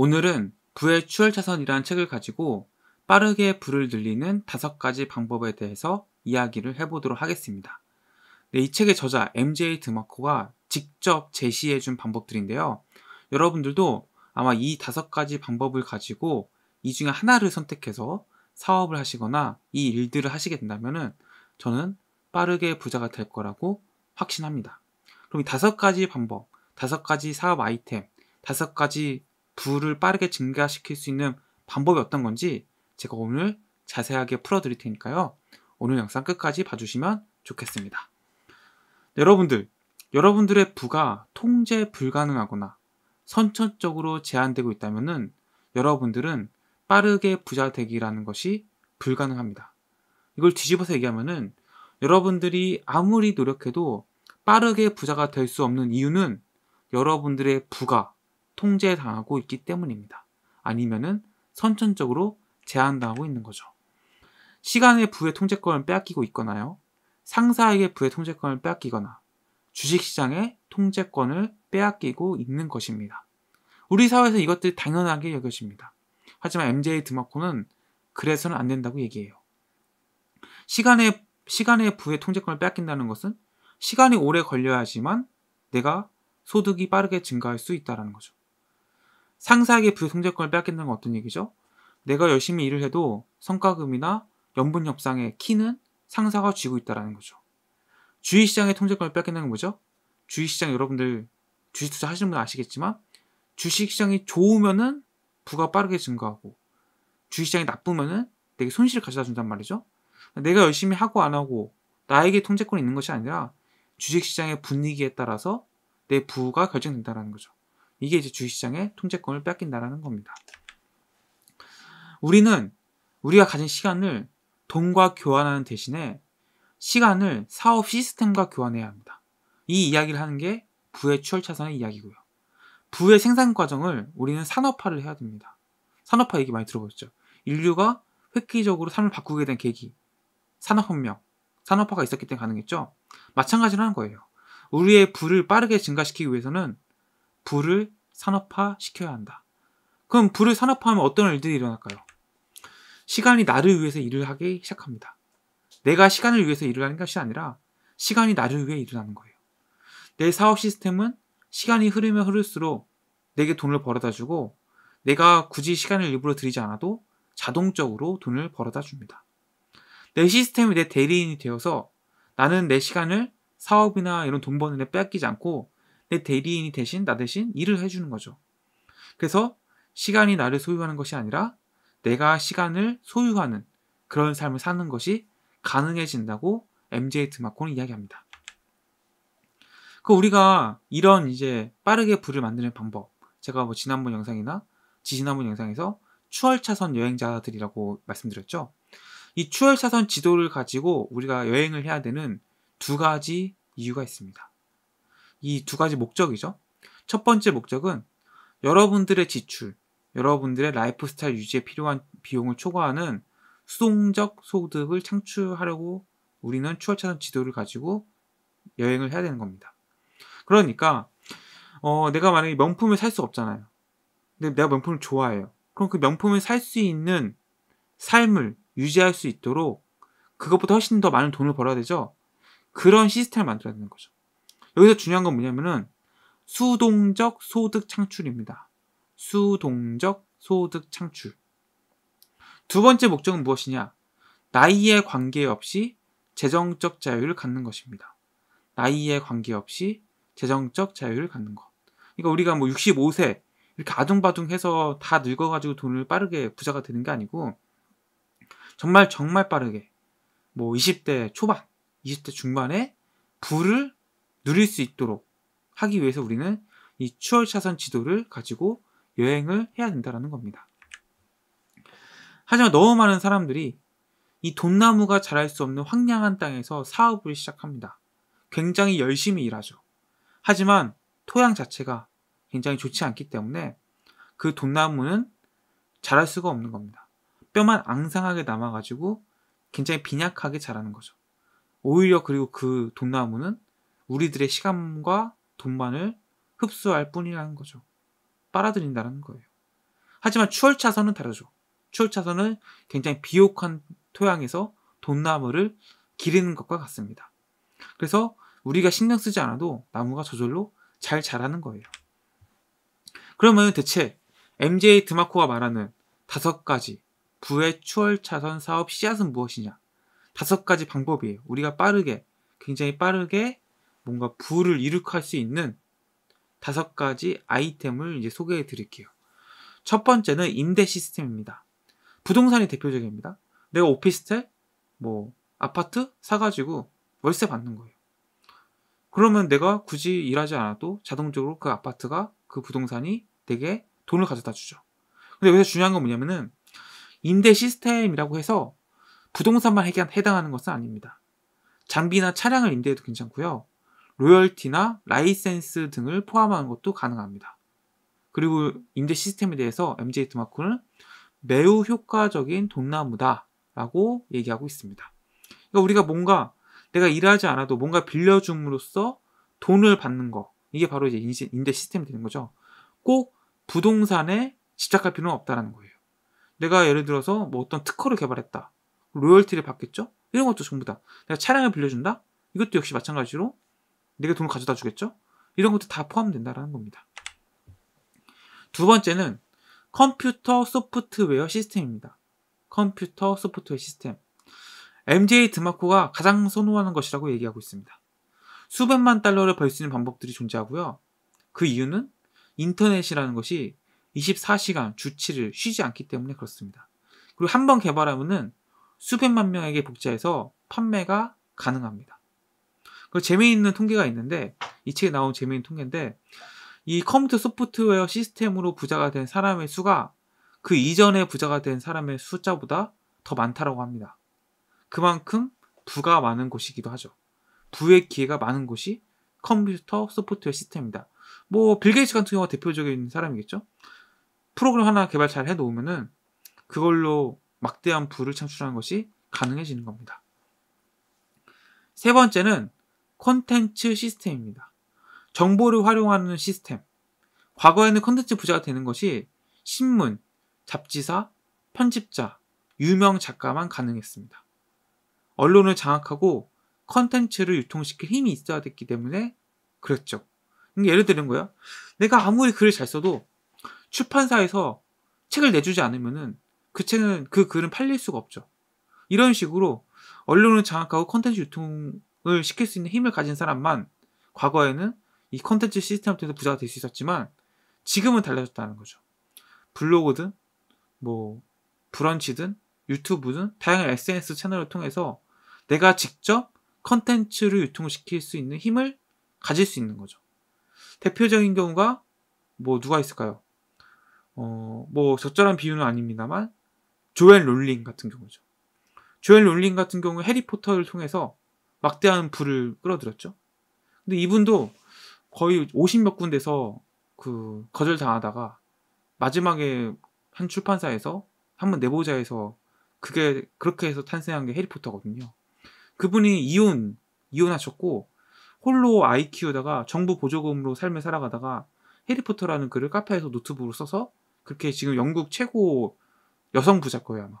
오늘은 부의추월차선이라는 책을 가지고 빠르게 부를 늘리는 다섯 가지 방법에 대해서 이야기를 해보도록 하겠습니다. 네, 이 책의 저자 MJ 드마코가 직접 제시해준 방법들인데요. 여러분들도 아마 이 다섯 가지 방법을 가지고 이 중에 하나를 선택해서 사업을 하시거나 이 일들을 하시게 된다면 저는 빠르게 부자가 될 거라고 확신합니다. 그럼 이 다섯 가지 방법, 다섯 가지 사업 아이템, 다섯 가지 부를 빠르게 증가시킬 수 있는 방법이 어떤 건지 제가 오늘 자세하게 풀어드릴 테니까요. 오늘 영상 끝까지 봐주시면 좋겠습니다. 네, 여러분들, 여러분들의 부가 통제 불가능하거나 선천적으로 제한되고 있다면 여러분들은 빠르게 부자 되기라는 것이 불가능합니다. 이걸 뒤집어서 얘기하면은 여러분들이 아무리 노력해도 빠르게 부자가 될 수 없는 이유는 여러분들의 부가 통제당하고 있기 때문입니다. 아니면은 선천적으로 제한당하고 있는 거죠. 시간의 부의 통제권을 빼앗기고 있거나요. 상사에게 부의 통제권을 빼앗기거나 주식시장의 통제권을 빼앗기고 있는 것입니다. 우리 사회에서 이것들이 당연하게 여겨집니다. 하지만 MJ 드마코는 그래서는 안 된다고 얘기해요. 시간의 시간의 부의 통제권을 빼앗긴다는 것은 시간이 오래 걸려야지만 내가 소득이 빠르게 증가할 수 있다는 거죠. 상사에게 부성적권을 그 빼앗긴다는 건 어떤 얘기죠? 내가 열심히 일을 해도 성과금이나 연분 협상의 키는 상사가 쥐고 있다는 거죠. 주위 시장의 통제권을 뺏긴다는 거죠. 주위 시장 여러분들 주식 투자 하시는 분 아시겠지만 주식 시장이 좋으면은 부가 빠르게 증가하고 주식 시장이 나쁘면은 되게 손실을 가져다 준단 말이죠. 내가 열심히 하고 안 하고 나에게 통제권이 있는 것이 아니라 주식 시장의 분위기에 따라서 내 부가 결정된다라는 거죠. 이게 이제 주식시장의 통제권을 뺏긴다라는 겁니다. 우리는 우리가 가진 시간을 돈과 교환하는 대신에 시간을 사업 시스템과 교환해야 합니다. 이 이야기를 하는 게 부의 추월차선의 이야기고요. 부의 생산 과정을 우리는 산업화를 해야 됩니다. 산업화 얘기 많이 들어보셨죠? 인류가 획기적으로 삶을 바꾸게 된 계기, 산업혁명, 산업화가 있었기 때문에 가능했죠? 마찬가지로 하는 거예요. 우리의 부를 빠르게 증가시키기 위해서는 불을 산업화 시켜야 한다. 그럼 불을 산업화하면 어떤 일들이 일어날까요? 시간이 나를 위해서 일을 하기 시작합니다. 내가 시간을 위해서 일을 하는 것이 아니라 시간이 나를 위해 일어나는 거예요. 내 사업 시스템은 시간이 흐르면 흐를수록 내게 돈을 벌어다 주고 내가 굳이 시간을 일부러 들이지 않아도 자동적으로 돈을 벌어다 줍니다. 내 시스템이 내 대리인이 되어서 나는 내 시간을 사업이나 이런 돈 버는 데 빼앗기지 않고 내 대리인이 대신 나 대신 일을 해주는 거죠. 그래서 시간이 나를 소유하는 것이 아니라 내가 시간을 소유하는 그런 삶을 사는 것이 가능해진다고 MJ 드마코는 이야기합니다. 그 우리가 이런 이제 빠르게 불을 만드는 방법 제가 뭐 지난번 영상이나 지지난번 영상에서 추월차선 여행자들이라고 말씀드렸죠. 이 추월차선 지도를 가지고 우리가 여행을 해야 되는 두 가지 이유가 있습니다. 이두 가지 목적이죠. 첫 번째 목적은 여러분들의 지출, 여러분들의 라이프 스타일 유지에 필요한 비용을 초과하는 수동적 소득을 창출하려고 우리는 추월차선 지도를 가지고 여행을 해야 되는 겁니다. 그러니까 어, 내가 만약에 명품을 살 수 없잖아요. 근데 내가 명품을 좋아해요. 그럼 그 명품을 살 수 있는 삶을 유지할 수 있도록 그것보다 훨씬 더 많은 돈을 벌어야 되죠. 그런 시스템을 만들어야 되는 거죠. 여기서 중요한 건 뭐냐면은 수동적 소득 창출입니다. 수동적 소득 창출. 두 번째 목적은 무엇이냐? 나이에 관계없이 재정적 자유를 갖는 것입니다. 나이에 관계없이 재정적 자유를 갖는 것. 그러니까 우리가 뭐 65세 이렇게 아둥바둥해서 다 늙어가지고 돈을 빠르게 부자가 되는 게 아니고 정말 정말 빠르게 뭐 20대 초반, 20대 중반에 부를 누릴 수 있도록 하기 위해서 우리는 이 추월 차선 지도를 가지고 여행을 해야 된다라는 겁니다. 하지만 너무 많은 사람들이 이 돈나무가 자랄 수 없는 황량한 땅에서 사업을 시작합니다. 굉장히 열심히 일하죠. 하지만 토양 자체가 굉장히 좋지 않기 때문에 그 돈나무는 자랄 수가 없는 겁니다. 뼈만 앙상하게 남아가지고 굉장히 빈약하게 자라는 거죠. 오히려 그리고 그 돈나무는 우리들의 시간과 돈만을 흡수할 뿐이라는 거죠. 빨아들인다는 거예요. 하지만 추월차선은 다르죠. 추월차선은 굉장히 비옥한 토양에서 돈나무를 기르는 것과 같습니다. 그래서 우리가 신경 쓰지 않아도 나무가 저절로 잘 자라는 거예요. 그러면 대체 MJ 드마코가 말하는 다섯 가지 부의 추월차선 사업 씨앗은 무엇이냐? 다섯 가지 방법이에요. 우리가 빠르게, 굉장히 빠르게 뭔가 부를 일으킬 수 있는 다섯 가지 아이템을 이제 소개해 드릴게요. 첫 번째는 임대 시스템입니다. 부동산이 대표적입니다. 내가 오피스텔, 뭐, 아파트 사가지고 월세 받는 거예요. 그러면 내가 굳이 일하지 않아도 자동적으로 그 아파트가 그 부동산이 되게 돈을 가져다 주죠. 근데 여기서 중요한 건 뭐냐면은 임대 시스템이라고 해서 부동산만 해당하는 것은 아닙니다. 장비나 차량을 임대해도 괜찮고요. 로열티나 라이센스 등을 포함하는 것도 가능합니다. 그리고 임대 시스템에 대해서 MJ 드마코는 매우 효과적인 돈나무다라고 얘기하고 있습니다. 그러니까 우리가 뭔가 내가 일하지 않아도 뭔가 빌려줌으로써 돈을 받는 거 이게 바로 이제 임대 시스템이 되는 거죠. 꼭 부동산에 집착할 필요는 없다라는 거예요. 내가 예를 들어서 뭐 어떤 특허를 개발했다. 로열티를 받겠죠? 이런 것도 전부 다. 내가 차량을 빌려준다? 이것도 역시 마찬가지로 네가 돈을 가져다 주겠죠? 이런 것도 다 포함된다라는 겁니다. 두 번째는 컴퓨터 소프트웨어 시스템입니다. 컴퓨터 소프트웨어 시스템. MJ 드마코가 가장 선호하는 것이라고 얘기하고 있습니다. 수백만 달러를 벌 수 있는 방법들이 존재하고요. 그 이유는 인터넷이라는 것이 24시간 주치를 쉬지 않기 때문에 그렇습니다. 그리고 한 번 개발하면은 수백만 명에게 복제해서 판매가 가능합니다. 그 재미있는 통계가 있는데 이 책에 나온 재미있는 통계인데 이 컴퓨터 소프트웨어 시스템으로 부자가 된 사람의 수가 그 이전에 부자가 된 사람의 숫자보다 더 많다라고 합니다. 그만큼 부가 많은 곳이기도 하죠. 부의 기회가 많은 곳이 컴퓨터 소프트웨어 시스템입니다. 뭐 빌게이츠 같은 경우가 대표적인 사람이겠죠. 프로그램 하나 개발 잘 해놓으면은 그걸로 막대한 부를 창출하는 것이 가능해지는 겁니다. 세 번째는 콘텐츠 시스템입니다. 정보를 활용하는 시스템. 과거에는 콘텐츠 부자가 되는 것이 신문, 잡지사, 편집자, 유명 작가만 가능했습니다. 언론을 장악하고 콘텐츠를 유통시킬 힘이 있어야 됐기 때문에 그랬죠. 그러니까 예를 들은 거예요. 내가 아무리 글을 잘 써도 출판사에서 책을 내주지 않으면그 책은 그 글은 팔릴 수가 없죠. 이런 식으로 언론을 장악하고 콘텐츠 유통 을 시킬 수 있는 힘을 가진 사람만 과거에는 이 컨텐츠 시스템앞에서 부자가 될 수 있었지만 지금은 달라졌다는 거죠. 블로그든 뭐 브런치든 유튜브든 다양한 SNS 채널을 통해서 내가 직접 컨텐츠를 유통시킬 수 있는 힘을 가질 수 있는 거죠. 대표적인 경우가 뭐 누가 있을까요? 어, 뭐 적절한 비유는 아닙니다만 조엘 롤링 같은 경우죠. 조엘 롤링 같은 경우 해리포터를 통해서 막대한 불을 끌어들였죠. 근데 이분도 거의 50몇 군데서 그 거절당하다가 마지막에 한 출판사에서 한 번 내보자 해서 그게 그렇게 해서 탄생한 게 해리포터거든요. 그분이 이혼 이혼하셨고 홀로 아이 키우다가 정부 보조금으로 삶을 살아가다가 해리포터라는 글을 카페에서 노트북으로 써서 그렇게 지금 영국 최고 여성 부작 거예요 아마.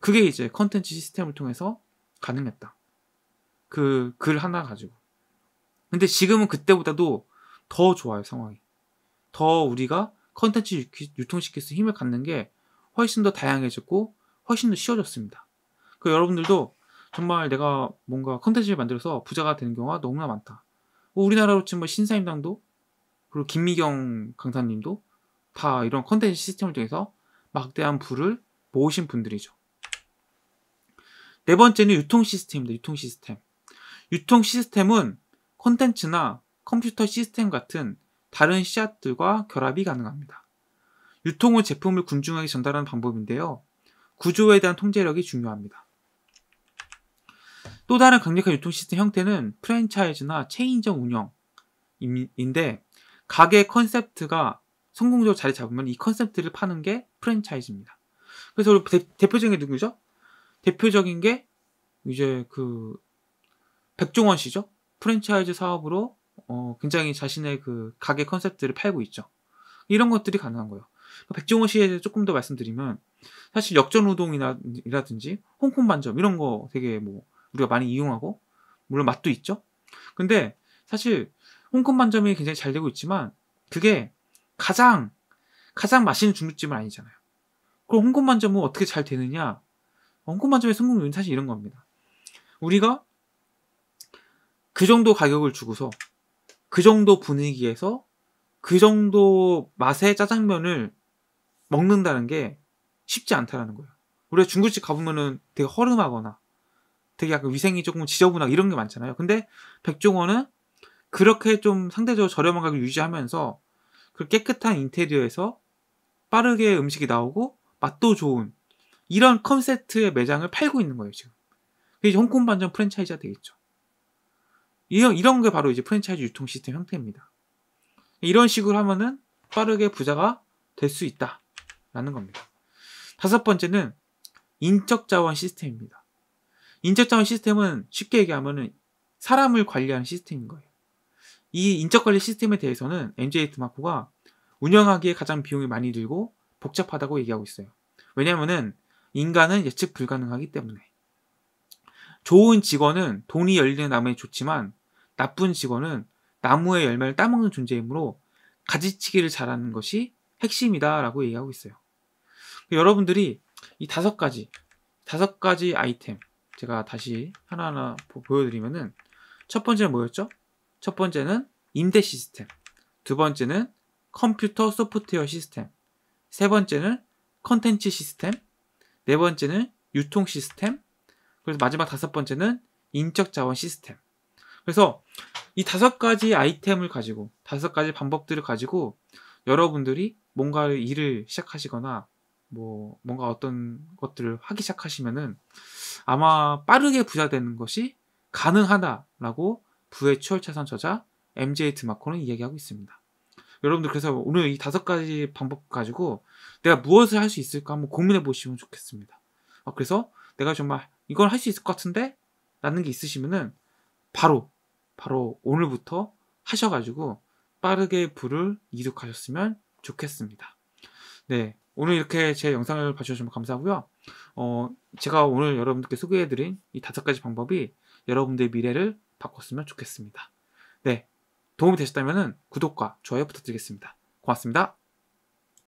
그게 이제 컨텐츠 시스템을 통해서 가능했다. 그글 하나 가지고. 근데 지금은 그때보다도 더 좋아요, 상황이. 더 우리가 컨텐츠 유통시킬 수 힘을 갖는 게 훨씬 더 다양해졌고 훨씬 더 쉬워졌습니다. 그 여러분들도 정말 내가 뭔가 컨텐츠를 만들어서 부자가 되는 경우가 너무나 많다. 뭐 우리나라로 치면 뭐 신사임당도 그리고 김미경 강사님도 다 이런 컨텐츠 시스템을 통해서 막대한 부를 모으신 분들이죠. 네 번째는 유통 시스템입니다. 유통 시스템. 유통 시스템은 콘텐츠나 컴퓨터 시스템 같은 다른 씨앗들과 결합이 가능합니다. 유통은 제품을 군중에게 전달하는 방법인데요. 구조에 대한 통제력이 중요합니다. 또 다른 강력한 유통 시스템 형태는 프랜차이즈나 체인점 운영인데 가게 컨셉트가 성공적으로 자리 잡으면 이 컨셉트를 파는 게 프랜차이즈입니다. 그래서 대, 표적인게 누구죠? 대표적인 게 이제 그 백종원 씨죠. 프랜차이즈 사업으로 어, 굉장히 자신의 그 가게 컨셉들을 팔고 있죠. 이런 것들이 가능한 거예요. 그러니까 백종원 씨에 대해 서 조금 더 말씀드리면 사실 역전우동이라든지 홍콩 반점 이런 거 되게 뭐 우리가 많이 이용하고 물론 맛도 있죠. 근데 사실 홍콩 반점이 굉장히 잘 되고 있지만 그게 가장 가장 맛있는 중국집은 아니잖아요. 그럼 홍콩 반점은 어떻게 잘 되느냐? 홍콩 반점의 성공률은 사실 이런 겁니다. 우리가 그 정도 가격을 주고서 그 정도 분위기에서 그 정도 맛의 짜장면을 먹는다는 게 쉽지 않다라는 거예요. 우리가 중국집 가보면은 되게 허름하거나 되게 약간 위생이 조금 지저분하고 이런 게 많잖아요. 근데 백종원은 그렇게 좀 상대적으로 저렴한 가격을 유지하면서 그 깨끗한 인테리어에서 빠르게 음식이 나오고 맛도 좋은 이런 컨셉트의 매장을 팔고 있는 거예요, 지금. 그게 홍콩 반점 프랜차이즈가 되겠죠. 이런, 이런 게 바로 이제 프랜차이즈 유통 시스템 형태입니다. 이런 식으로 하면은 빠르게 부자가 될 수 있다. 라는 겁니다. 다섯 번째는 인적 자원 시스템입니다. 인적 자원 시스템은 쉽게 얘기하면은 사람을 관리하는 시스템인 거예요. 이 인적 관리 시스템에 대해서는 MJ 드마코가 운영하기에 가장 비용이 많이 들고 복잡하다고 얘기하고 있어요. 왜냐면은 인간은 예측 불가능하기 때문에. 좋은 직원은 돈이 열리는 남에 좋지만 나쁜 직원은 나무의 열매를 따먹는 존재이므로 가지치기를 잘하는 것이 핵심이다라고 얘기하고 있어요. 여러분들이 이 다섯 가지, 다섯 가지 아이템 제가 다시 하나하나 보여드리면은 첫 번째는 뭐였죠? 첫 번째는 임대 시스템, 두 번째는 컴퓨터 소프트웨어 시스템, 세 번째는 컨텐츠 시스템, 네 번째는 유통 시스템, 그래서 마지막 다섯 번째는 인적 자원 시스템. 그래서 이 다섯 가지 아이템을 가지고 다섯 가지 방법들을 가지고 여러분들이 뭔가 일을 시작하시거나 뭐 뭔가 어떤 것들을 하기 시작하시면은 아마 빠르게 부자 되는 것이 가능하다라고 부의 추월차선 저자 MJ 드마코는 이야기하고 있습니다. 여러분들 그래서 오늘 이 다섯 가지 방법 가지고 내가 무엇을 할 수 있을까 한번 고민해 보시면 좋겠습니다. 아, 그래서 내가 정말 이걸 할 수 있을 것 같은데 라는 게 있으시면은 바로 바로 오늘부터 하셔가지고 빠르게 불을 이득하셨으면 좋겠습니다. 네. 오늘 이렇게 제 영상을 봐주셔서 감사하고요. 어, 제가 오늘 여러분들께 소개해드린 이 다섯 가지 방법이 여러분들의 미래를 바꿨으면 좋겠습니다. 네. 도움이 되셨다면 구독과 좋아요 부탁드리겠습니다. 고맙습니다.